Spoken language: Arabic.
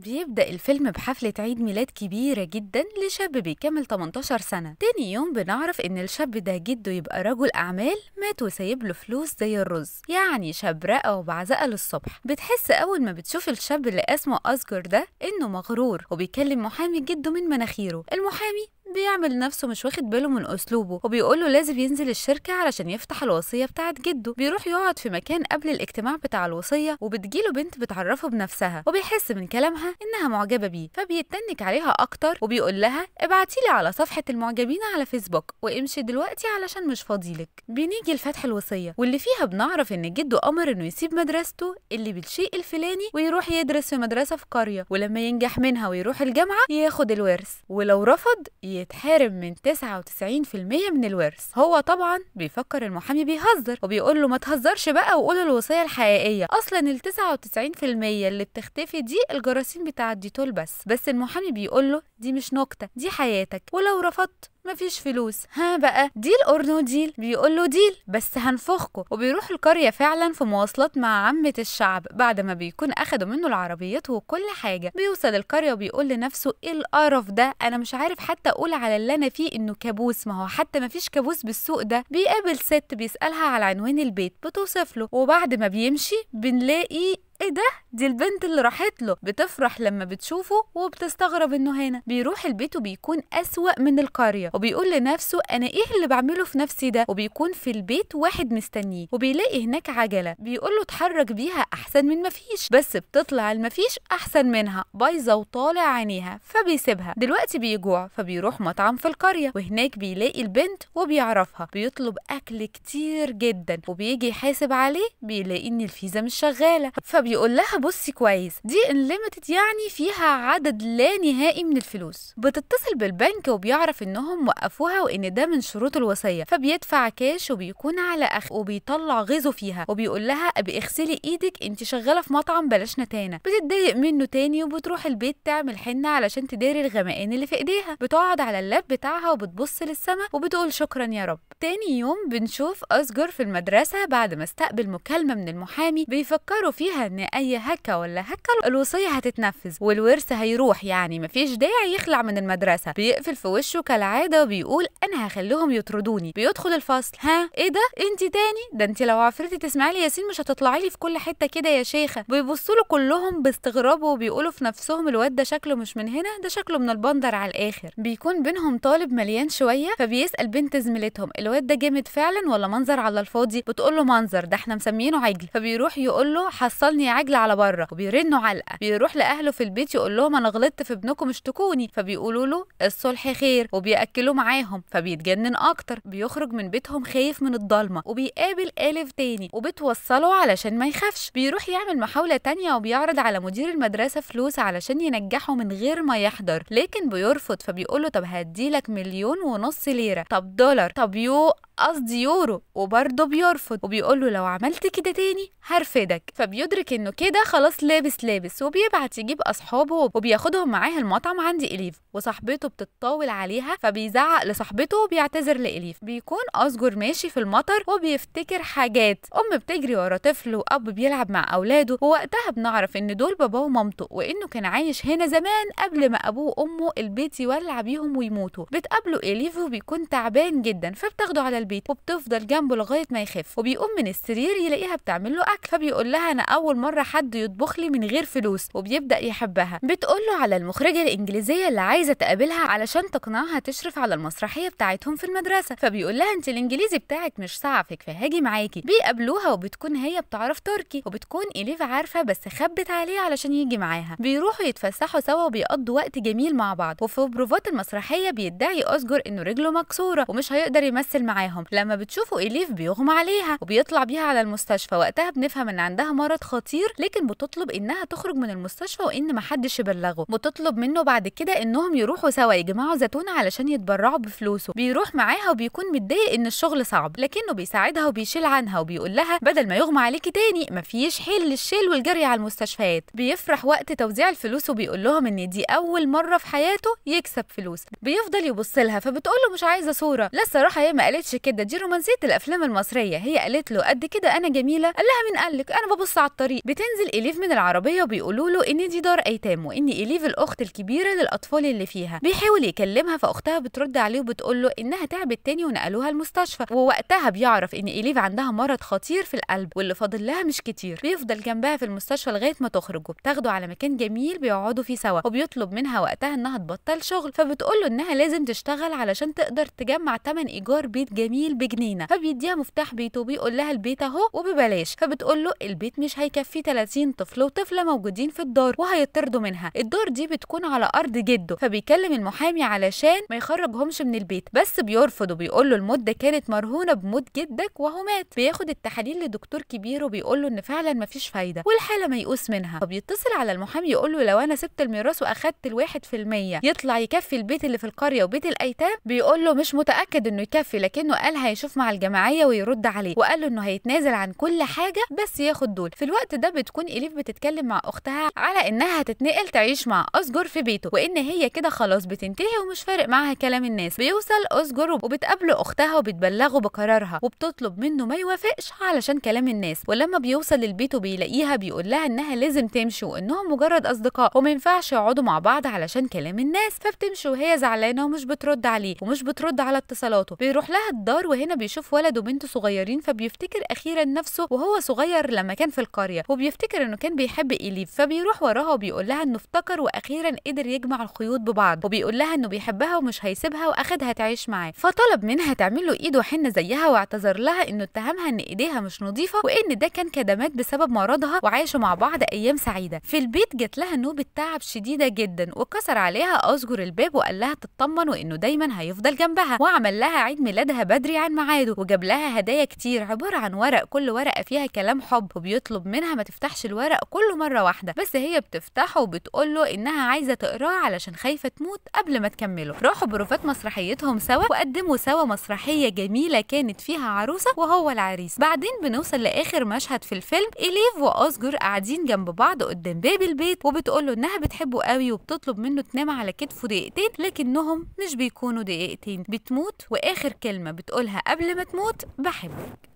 بيبدأ الفيلم بحفلة عيد ميلاد كبيرة جدا لشاب بيكمل 18 سنة تاني يوم بنعرف ان الشاب ده جده يبقى رجل أعمال مات وسايب له فلوس زي الرز يعني شاب رقى وبعزقة للصبح بتحس أول ما بتشوف الشاب اللي اسمه أذكر ده انه مغرور وبيكلم محامي جده من مناخيره المحامي بيعمل نفسه مش واخد باله من اسلوبه وبيقول له لازم ينزل الشركه علشان يفتح الوصيه بتاعه جده بيروح يقعد في مكان قبل الاجتماع بتاع الوصيه وبتجيله بنت بتعرفه بنفسها وبيحس من كلامها انها معجبه بيه فبيتنك عليها اكتر وبيقول لها ابعتي لي على صفحه المعجبين على فيسبوك وامشي دلوقتي علشان مش فاضيلك بنيجي لفتح الوصيه واللي فيها بنعرف ان جده امر انه يسيب مدرسته اللي بالشيء الفلاني ويروح يدرس في مدرسه في قريه ولما ينجح منها ويروح الجامعه ياخد الورث ولو رفض بيتحارب من 99% من الورث هو طبعا بيفكر المحامي بيهزر وبيقول له ما تهزرش بقى وقول الوصيه الحقيقيه اصلا ال 99% اللي بتختفي دي الجراثيم بتاعت ديتول بس بس المحامي بيقول له دي مش نكته دي حياتك ولو رفضت مفيش فلوس ها بقى ديل اور نو ديل بيقول له ديل بس هنفخكوا وبيروح القرية فعلا في مواصلات مع عامة الشعب بعد ما بيكون أخدوا منه العربيات وكل حاجة بيوصل القرية وبيقول لنفسه إيه القرف ده أنا مش عارف حتى أقول على اللي أنا فيه إنه كابوس ما هو حتى مفيش كابوس بالسوق ده بيقابل ست بيسألها على عنوان البيت بتوصف له وبعد ما بيمشي بنلاقي ايه ده دي البنت اللي راحت له بتفرح لما بتشوفه وبتستغرب انه هنا بيروح البيت وبيكون اسوأ من القريه وبيقول لنفسه انا ايه اللي بعمله في نفسي ده وبيكون في البيت واحد مستنيه وبيلاقي هناك عجله بيقول له اتحرك بيها احسن من مفيش بس بتطلع المفيش احسن منها بايظه وطالع عينيها فبيسيبها دلوقتي بيجوع فبيروح مطعم في القريه وهناك بيلاقي البنت وبيعرفها بيطلب اكل كتير جدا وبيجي يحاسب عليه بيلاقي ان الفيزا مش شغاله فبي بيقول لها بصي كويس دي انليمتد يعني فيها عدد لا نهائي من الفلوس بتتصل بالبنك وبيعرف انهم وقفوها وان ده من شروط الوصيه فبيدفع كاش وبيكون على اخ وبيطلع غيظه فيها وبيقول لها ابي اغسلي ايدك انت شغاله في مطعم بلاش نتانه بتتضايق منه تاني وبتروح البيت تعمل حنه علشان تداري الغمقان اللي في ايديها بتقعد على اللاب بتاعها وبتبص للسماء وبتقول شكرا يا رب تاني يوم بنشوف اصغر في المدرسه بعد ما استقبل مكالمه من المحامي بيفكروا فيها ان اي هكا ولا هكا الوصيه هتتنفذ والورث هيروح يعني مفيش داعي يخلع من المدرسه بيقفل في وشه كالعاده وبيقول انا هخليهم يطردوني بيدخل الفصل ها ايه ده انت تاني ده انت لو عفرتي تسمعي لي ياسين مش هتطلعي لي في كل حته كده يا شيخه بيبصوا له كلهم باستغراب وبيقولوا في نفسهم الواد ده شكله مش من هنا ده شكله من البندر على الاخر بيكون بينهم طالب مليان شويه فبيسال بنت زميلتهم الواد ده جامد فعلا ولا منظر على الفاضي بتقول له منظر ده احنا مسمينه عجل فبيروح يقول له حصلني عجل على بره وبيرنوا علقه بيروح لاهله في البيت يقول لهم انا غلطت في ابنكم اشتكوني فبيقولوا له الصلح خير وبياكلوا معاهم فبيتجنن اكتر بيخرج من بيتهم خايف من الضلمه وبيقابل الف تاني وبتوصله علشان ما يخافش بيروح يعمل محاوله تانية وبيعرض على مدير المدرسه فلوس علشان ينجحه من غير ما يحضر لكن بيرفض فبيقول له طب هديلك مليون ونص ليره طب دولار طب يو قصدي يورو وبرضه بيرفض وبيقول له لو عملت كده تاني هرفدك فبيدرك انه كده خلاص لابس لابس وبيبعت يجيب اصحابه وبياخدهم معاه المطعم عند اليف وصاحبته بتطاول عليها فبيزعق لصاحبته وبيعتذر لاليف بيكون اصجر ماشي في المطر وبيفتكر حاجات ام بتجري ورا طفل واب بيلعب مع اولاده ووقتها بنعرف ان دول باباه ومامته وانه كان عايش هنا زمان قبل ما ابوه وامه البيت يولع بيهم ويموتوا بتقابله اليف وبيكون تعبان جدا فبتاخده على البيت وبتفضل جنبه لغايه ما يخف وبيقوم من السرير يلاقيها بتعمل له اكل فبيقول لها انا اول مرة حد يطبخ لي من غير فلوس وبيبدأ يحبها بتقول له على المخرجة الإنجليزية اللي عايزة تقابلها علشان تقنعها تشرف على المسرحية بتاعتهم في المدرسة فبيقول لها أنت الإنجليزي بتاعك مش سعفك فهاجي معاكي بيقابلوها وبتكون هي بتعرف تركي وبتكون إليف عارفة بس خبت عليه علشان يجي معاها بيروحوا يتفسحوا سوا وبيقضوا وقت جميل مع بعض وفي بروفات المسرحية بيدعي أسجر إنه رجله مكسورة ومش هيقدر يمثل معاهم لما بتشوفوا إليف بيغمى عليها وبيطلع بيها على المستشفى وقتها بنفهم إن عندها مرض خطير كتير لكن بتطلب انها تخرج من المستشفى وان محدش يبلغه بتطلب منه بعد كده انهم يروحوا سوا يجمعوا زيتون علشان يتبرعوا بفلوسه بيروح معاها وبيكون متضايق ان الشغل صعب لكنه بيساعدها وبيشيل عنها وبيقول لها بدل ما يغمى عليكي تاني مفيش حل للشيل والجري على المستشفيات بيفرح وقت توزيع الفلوس وبيقول لهم ان دي اول مره في حياته يكسب فلوس بيفضل يبص لها فبتقول له مش عايزه صوره لا الصراحه هي ما قالتش كده دي رومانسيه الافلام المصريه هي قالت له قد كده انا جميله قال لها مين قالك انا ببص على الطريق بتنزل إليف من العربية وبيقولوا له إن دي دار أيتام وإن إليف الأخت الكبيرة للأطفال اللي فيها بيحاول يكلمها فأختها بترد عليه وبتقول له إنها تعبت تاني ونقلوها المستشفى ووقتها بيعرف إن إليف عندها مرض خطير في القلب واللي فاضل لها مش كتير بيفضل جنبها في المستشفى لغاية ما تخرج وبتاخده على مكان جميل بيقعدوا فيه سوا وبيطلب منها وقتها إنها تبطل شغل فبتقول له إنها لازم تشتغل علشان تقدر تجمع تمن إيجار بيت جميل بجنينة فبيديها مفتاح بيته وبيقول لها البيت أهو وببلاش فبتقول له البيت مش هيكفي في 30 طفل وطفله موجودين في الدار وهيطردوا منها الدار دي بتكون على ارض جده فبيكلم المحامي علشان ما يخرجهمش من البيت بس بيرفض وبيقول له المده كانت مرهونه بموت جدك وهو مات بياخد التحاليل لدكتور كبير وبيقول له ان فعلا مفيش فايده والحاله ميؤوس منها فبيتصل على المحامي يقول له لو انا سبت الميراث واخدت الواحد في المية يطلع يكفي البيت اللي في القريه وبيت الايتام بيقول له مش متاكد انه يكفي لكنه قال هيشوف مع الجمعيه ويرد عليه وقال له انه هيتنازل عن كل حاجه بس ياخد دول في الوقت ده بتكون إليف بتتكلم مع أختها على إنها هتتنقل تعيش مع أسجر في بيته وإن هي كده خلاص بتنتهي ومش فارق معاها كلام الناس بيوصل أسجر وبتقابله أختها وبتبلغه بقرارها وبتطلب منه ما يوافقش علشان كلام الناس ولما بيوصل البيت وبيلاقيها بيقول لها إنها لازم تمشي وإنهم مجرد أصدقاء ومينفعش يقعدوا مع بعض علشان كلام الناس فبتمشي وهي زعلانة ومش بترد عليه ومش بترد على اتصالاته بيروح لها الدار وهنا بيشوف ولد وبنت صغيرين فبيفتكر أخيرا نفسه وهو صغير لما كان في القرية وبيفتكر إنه كان بيحب إيليف فبيروح وراها وبيقول لها إنه افتكر وأخيرا قدر يجمع الخيوط ببعض وبيقول لها إنه بيحبها ومش هيسيبها وأخدها تعيش معاه فطلب منها تعمل له إيد وحنة زيها واعتذر لها إنه اتهمها إن إيديها مش نظيفة وإن ده كان كدمات بسبب مرضها وعاشوا مع بعض أيام سعيدة في البيت جت لها نوبة تعب شديدة جدا وكسر عليها أصغر الباب وقال لها تطمن وإنه دايما هيفضل جنبها وعمل لها عيد ميلادها بدري عن ميعاده وجاب لها هدايا كتير عبارة عن ورق كل ورقة فيها كلام حب وبيطلب منها ما تفتحش الورق كله مرة واحدة بس هي بتفتحه وبتقوله إنها عايزة تقراه علشان خايفة تموت قبل ما تكمله راحوا بروفات مسرحيتهم سوا وقدموا سوا مسرحية جميلة كانت فيها عروسة وهو العريس بعدين بنوصل لآخر مشهد في الفيلم إليف وأصجر قاعدين جنب بعض قدام باب البيت وبتقوله إنها بتحبه قوي وبتطلب منه تنام على كتفه دقيقتين لكنهم مش بيكونوا دقيقتين بتموت وآخر كلمة بتقولها قبل ما تموت بحبك